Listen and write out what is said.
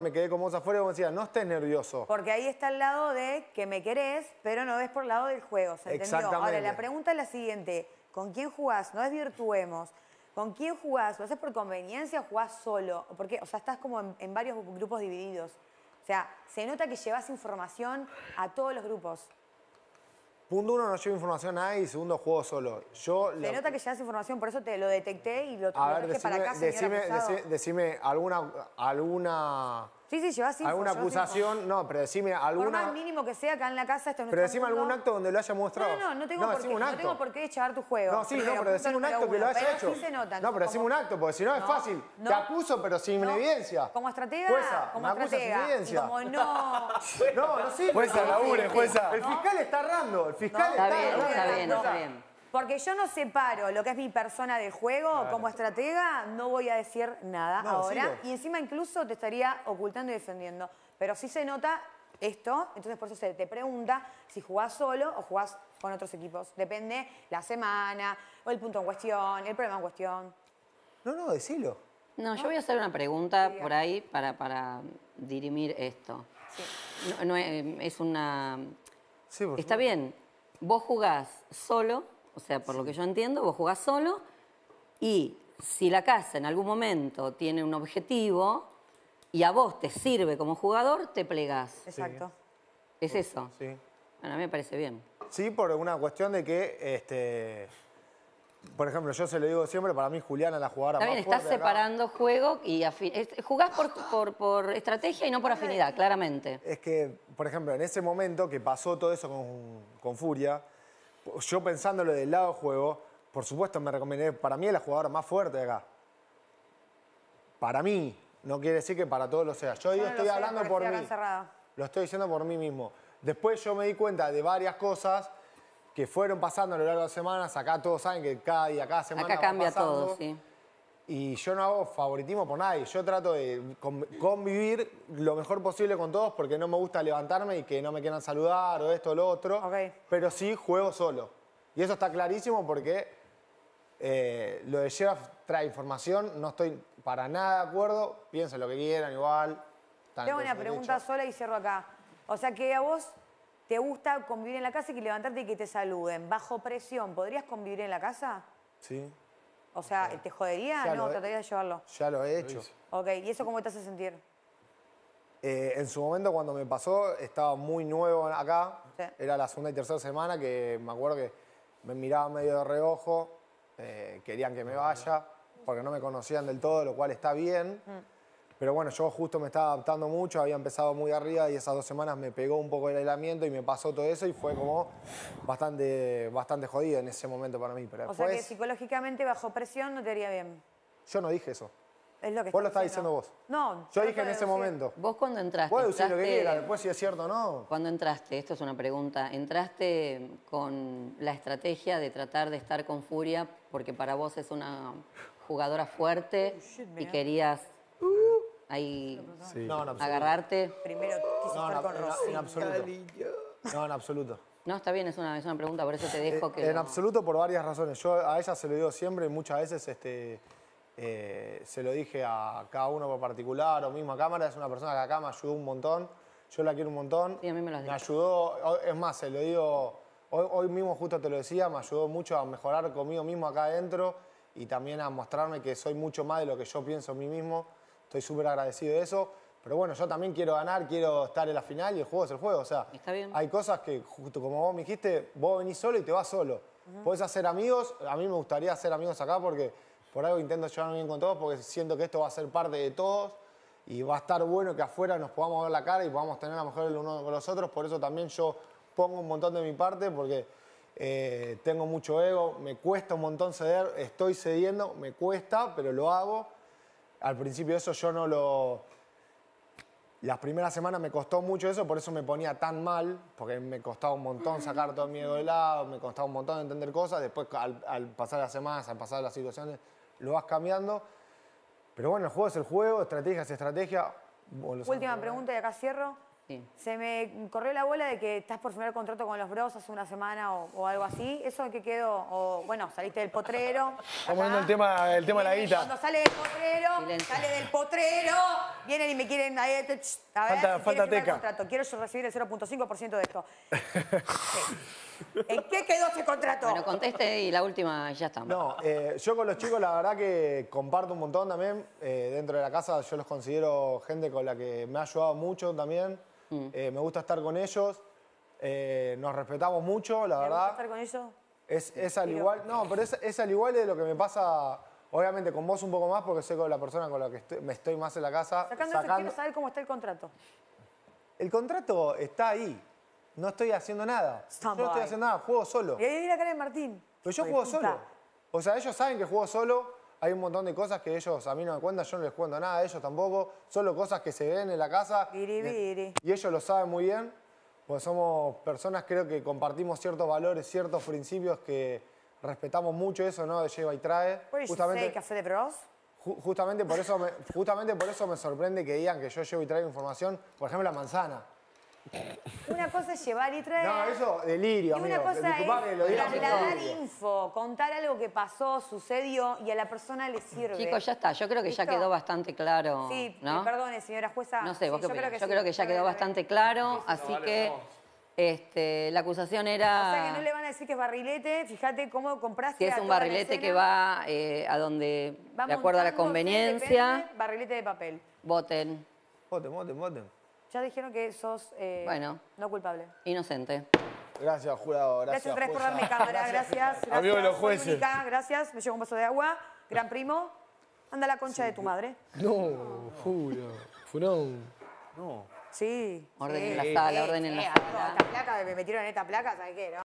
me quedé como vos afuera y decía, decía, no estés nervioso. Porque ahí está el lado de que me querés, pero no ves por el lado del juego, ¿se entendió? Ahora, la pregunta es la siguiente, ¿con quién jugás? No es virtuemos. ¿Con quién jugás? ¿Lo haces por conveniencia o jugás solo? Porque, o sea, estás como en, en varios grupos divididos. O sea, se nota que llevas información a todos los grupos. Punto uno, no llevo información a y segundo, juego solo. Yo Se nota que llevas información, por eso te lo detecté y lo, traje para acá, decime, decime, decime, alguna, alguna Sí, sí, yo así. ¿Alguna acusación? no, pero decime alguna. Por más mínimo que sea, acá en la casa esto no Pero decime algún acto donde lo haya mostrado. No, no, no tengo, no, por, qué, no echar tu juego. No, sí, no, pero decime un acto que lo haya hecho. Sí se no, pero decime un acto, porque si no, es fácil. Te acuso, pero sin evidencia. Como estratega, jueza, como me Como no. no, no sé. Jueza, labure, jueza. El fiscal está errando, el fiscal está errando. Está bien, está bien. Porque yo no separo lo que es mi persona de juego como estratega, no voy a decir nada ahora. Y encima incluso te estaría ocultando y defendiendo. Pero sí se nota esto, entonces por eso se te pregunta si jugás solo o jugás con otros equipos. Depende la semana, o el punto en cuestión, el problema en cuestión. No, no, decilo. No, yo voy a hacer una pregunta por ahí para, dirimir esto. Sí. No, es una... Sí, por Está bien, vos jugás solo o sea, por lo que yo entiendo, vos jugás solo y si la casa en algún momento tiene un objetivo y a vos te sirve como jugador, te plegás. Exacto. ¿Es eso? Sí. Bueno, a mí me parece bien. Sí, por una cuestión de que, este, por ejemplo, yo se lo digo siempre, para mí Juliana la jugada También más estás separando juego y jugás por, estrategia y no por afinidad, claramente. Es que, por ejemplo, en ese momento que pasó todo eso con, con Furia, yo pensándolo del lado juego, por supuesto me recomendé, para mí es la jugadora más fuerte de acá. Para mí, no quiere decir que para todos lo sea. Yo, estoy hablando por mí. Lo estoy diciendo por mí mismo. Después yo me di cuenta de varias cosas que fueron pasando a lo largo de las semanas. Acá todos saben que cada día, cada semana. Acá cambia todo, sí y yo no hago favoritismo por nadie. Yo trato de convivir lo mejor posible con todos porque no me gusta levantarme y que no me quieran saludar o esto o lo otro. Pero sí juego solo. Y eso está clarísimo porque eh, lo de llevar trae información, no estoy para nada de acuerdo, piensen lo que quieran igual. Tengo una pregunta sola y cierro acá. O sea que a vos te gusta convivir en la casa y que levantarte y que te saluden. Bajo presión, ¿podrías convivir en la casa? Sí. O sea, ¿te jodería? o no, trataría de llevarlo. Ya lo he hecho. ok, ¿y eso cómo te hace sentir? Eh, en su momento cuando me pasó, estaba muy nuevo acá. Era la segunda y tercera semana que me acuerdo que me miraban medio de reojo, eh, querían que me vaya, porque no me conocían del todo, lo cual está bien. Mm. Pero bueno, yo justo me estaba adaptando mucho, había empezado muy arriba y esas dos semanas me pegó un poco el aislamiento y me pasó todo eso y fue como bastante, bastante jodido en ese momento para mí. Pero o sea que psicológicamente bajo presión no te haría bien. Yo no dije eso. Es lo que vos lo estás diciendo vos. No. Yo dije en ese momento. Vos cuando entraste. Puedes decir lo que quieras, después si es cierto o no. Cuando entraste, esto es una pregunta, entraste con la estrategia de tratar de estar con furia porque para vos es una jugadora fuerte y querías ahí agarrarte. Primero quise no, estar con en, absoluto. No, en absoluto. No, está bien, es una, es una pregunta, por eso te dejo eh, que... En absoluto por varias razones. Yo a ella se lo digo siempre y muchas veces este, eh, se lo dije a cada uno por particular o mismo a cámara. Es una persona que acá me ayudó un montón. Yo la quiero un montón. Y a mí me lo Me ayudó, es más, se lo digo... Hoy, hoy mismo justo te lo decía, me ayudó mucho a mejorar conmigo mismo acá adentro y también a mostrarme que soy mucho más de lo que yo pienso en mí mismo Estoy súper agradecido de eso. Pero bueno, yo también quiero ganar, quiero estar en la final y el juego es el juego. O sea, hay cosas que, justo como vos me dijiste, vos venís solo y te vas solo. Podés hacer amigos. A mí me gustaría hacer amigos acá porque por algo intento llevarme bien con todos porque siento que esto va a ser parte de todos y va a estar bueno que afuera nos podamos ver la cara y podamos tener la mejor el uno con los otros. Por eso también yo pongo un montón de mi parte porque eh, tengo mucho ego, me cuesta un montón ceder, estoy cediendo, me cuesta, pero lo hago al principio eso yo no lo... Las primeras semanas me costó mucho eso, por eso me ponía tan mal, porque me costaba un montón sacar todo el miedo de lado, me costaba un montón entender cosas, después al, pasar las semanas, al pasar las situaciones, lo vas cambiando. Pero bueno, el juego es el juego, estrategia es estrategia. Última pregunta y acá cierro. Se me corrió la bola de que estás por firmar contrato con los bros hace una semana o, algo así. ¿Eso en qué quedó? bueno, saliste del potrero. Estamos poniendo el tema, el tema de la guita. Cuando sale del potrero, sale del potrero, vienen y me quieren... a ver, falta, si falta teca. El contrato. Quiero yo recibir el 0.5% de esto. ¿En qué quedó ese contrato? Bueno, conteste y la última ya estamos. No, eh, yo con los chicos la verdad que comparto un montón también. Eh, dentro de la casa yo los considero gente con la que me ha ayudado mucho también. Mm. Eh, me gusta estar con ellos. Eh, nos respetamos mucho, la verdad. Es, al igual, no, pero es, al igual de lo que me pasa, obviamente con vos un poco más, porque soy con la persona con la que me estoy más en la casa. Sacando, sacando... quiero saber cómo está el contrato. El contrato está ahí. No estoy haciendo nada. no estoy haciendo nada, juego solo. Y ahí viene de Martín. Pero yo juego solo. O sea, ellos saben que juego solo, hay un montón de cosas que ellos a mí no me cuentan, yo no les cuento nada, ellos tampoco. Solo cosas que se ven en la casa. Y ellos lo saben muy bien, porque somos personas, creo que compartimos ciertos valores, ciertos principios que respetamos mucho eso, ¿no? De lleva y trae. Justamente, café de bros? Justamente por, eso justamente por eso me sorprende que digan que yo llevo y traigo información, por ejemplo, la manzana. Una cosa es llevar y traer. No, eso delirio. Y una cosa es info, contar algo que pasó, sucedió y a la persona le sirve. Chicos, ya está. Yo creo que ya quedó bastante claro. Sí, eh, perdone, señora jueza. No sé, yo creo que Yo creo que ya quedó bastante claro, así que. Este, la acusación era... O sea, que no le van a decir que es barrilete, fíjate cómo compraste... Que es un barrilete que va eh, a donde, de acuerdo a la conveniencia... barrilete de papel. Voten. Voten, voten, voten. Ya dijeron que sos eh, no culpable. Inocente. Gracias, jurado. Gracias, gracias por darme cámara. Gracias. gracias. Amigo de los jueces. gracias. Me llevo un vaso de agua. Gran primo, anda la concha de tu madre. No, Juro. Funón. No. Sí. Orden en la sala, orden en la sala. Esta placa, me metieron en esta placa, ¿sabes qué? No?